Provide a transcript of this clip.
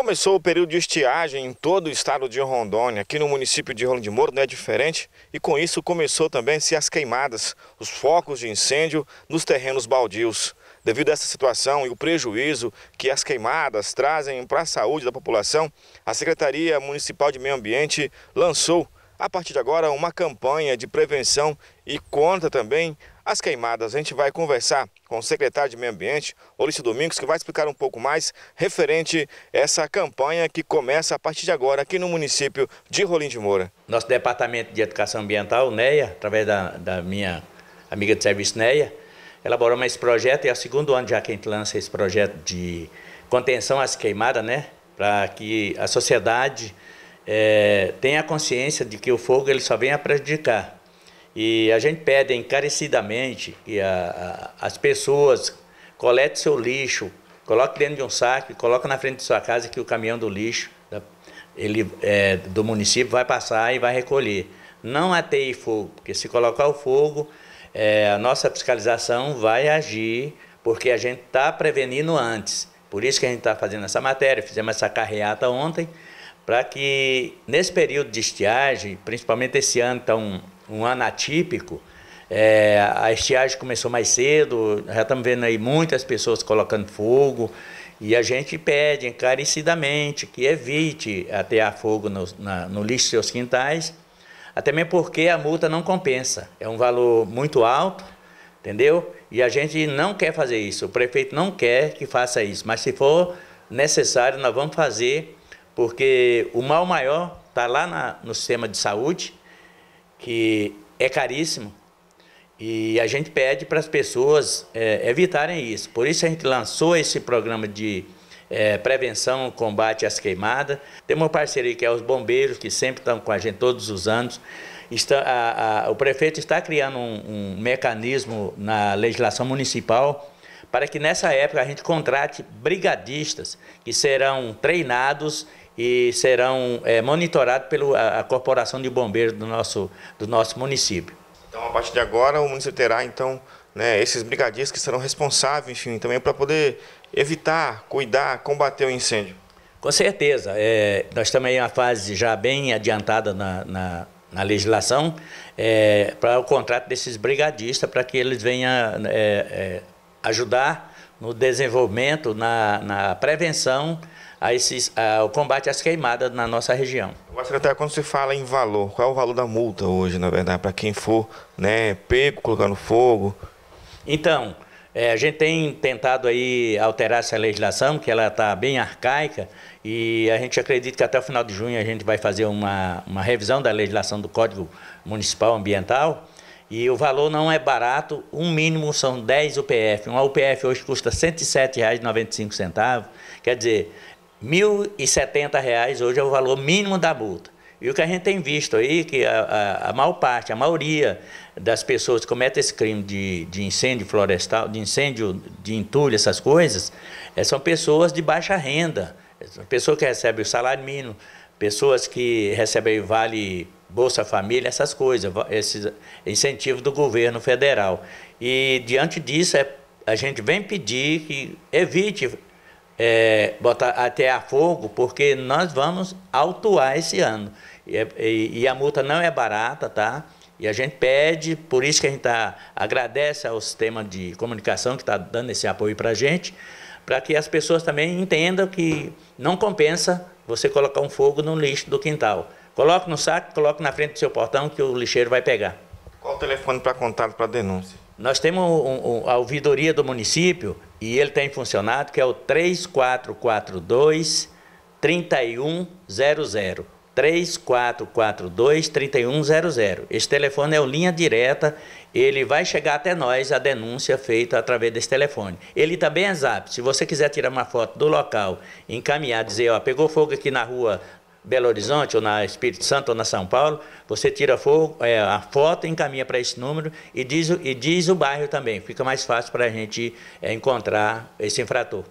Começou o período de estiagem em todo o estado de Rondônia, aqui no município de Rolim de Moro não é diferente, e com isso começou também-se as queimadas, os focos de incêndio nos terrenos baldios. Devido a essa situação e o prejuízo que as queimadas trazem para a saúde da população, a Secretaria Municipal de Meio Ambiente lançou, a partir de agora, uma campanha de prevenção e conta também as queimadas. A gente vai conversar com o secretário de Meio Ambiente, Olício Domingos, que vai explicar um pouco mais referente a essa campanha que começa a partir de agora aqui no município de Rolim de Moura. Nosso Departamento de Educação Ambiental, NEA, através da, da minha amiga de serviço NEA, elaboramos esse projeto e é o segundo ano já que a gente lança esse projeto de contenção às queimadas, né? Para que a sociedade é, tenha consciência de que o fogo ele só vem a prejudicar e a gente pede encarecidamente que a, a, as pessoas coletem seu lixo, coloque dentro de um saco, coloque na frente de sua casa que o caminhão do lixo ele, é, do município vai passar e vai recolher. Não ateie fogo, porque se colocar o fogo, é, a nossa fiscalização vai agir, porque a gente está prevenindo antes. Por isso que a gente está fazendo essa matéria, fizemos essa carreata ontem, para que nesse período de estiagem, principalmente esse ano tão um ano atípico. É, a estiagem começou mais cedo, já estamos vendo aí muitas pessoas colocando fogo. E a gente pede encarecidamente que evite a fogo no, na, no lixo de seus quintais, até mesmo porque a multa não compensa. É um valor muito alto, entendeu? E a gente não quer fazer isso. O prefeito não quer que faça isso. Mas se for necessário, nós vamos fazer, porque o mal maior está lá na, no sistema de saúde, que é caríssimo e a gente pede para as pessoas é, evitarem isso. Por isso a gente lançou esse programa de é, prevenção, combate às queimadas. Tem uma parceria que é os bombeiros, que sempre estão com a gente todos os anos. Está, a, a, o prefeito está criando um, um mecanismo na legislação municipal para que nessa época a gente contrate brigadistas que serão treinados e serão é, eh, monitorados pela Corporação de Bombeiros do nosso, do nosso município. Então, a partir de agora, o município terá, então, né, esses brigadistas que serão responsáveis, enfim, também para poder evitar, cuidar, combater o incêndio. Com certeza. É, nós também em é uma fase já bem adiantada na, na, na legislação é, para o contrato desses brigadistas, para que eles venham é, ajudar no desenvolvimento, na, na prevenção a esses, combate às queimadas na nossa região. O secretário, quando se fala em valor, qual é o valor da multa hoje, na verdade, para quem for né, pego colocando fogo? Então, é, a gente tem tentado aí alterar essa legislação, que ela está bem arcaica, e a gente acredita que até o final de junho a gente vai fazer uma, uma revisão da legislação do Código Municipal Ambiental, e o valor não é barato, um mínimo são 10 UPF. Uma UPF hoje custa R$ 107,95, quer dizer, R$ 1.070 hoje é o valor mínimo da multa. E o que a gente tem visto aí, que a, a, a maior parte, a maioria das pessoas que cometem esse crime de, de incêndio florestal, de incêndio de entulho, essas coisas, é, são pessoas de baixa renda, é, pessoa que recebe o salário mínimo, pessoas que recebem vale Bolsa Família, essas coisas, esses incentivos do governo federal. E diante disso, é, a gente vem pedir que evite é, botar até a fogo, porque nós vamos autuar esse ano. E, é, e, e, a multa não é barata, tá? E a gente pede, por isso que a gente tá, agradece ao sistema de comunicação que está dando esse apoio para a gente, para que as pessoas também entendam que não compensa você colocar um fogo no lixo do quintal. Coloque no saco, coloque na frente do seu portão que o lixeiro vai pegar. Qual o telefone para contato para denúncia? Nós temos um, um, a ouvidoria do município, e ele tem tá funcionado que é o 3442 3100. 3442 3100. Esse telefone é o linha direta, ele vai chegar até nós a denúncia feita através desse telefone. Ele também é zap. Se você quiser tirar uma foto do local, encaminhar, dizer, ó, pegou fogo aqui na rua Belo Horizonte, ou na Espírito Santo, ou na São Paulo, você tira fogo, é, a foto, encaminha para esse número e diz, e diz o bairro também. Fica mais fácil para a gente é, encontrar esse infrator.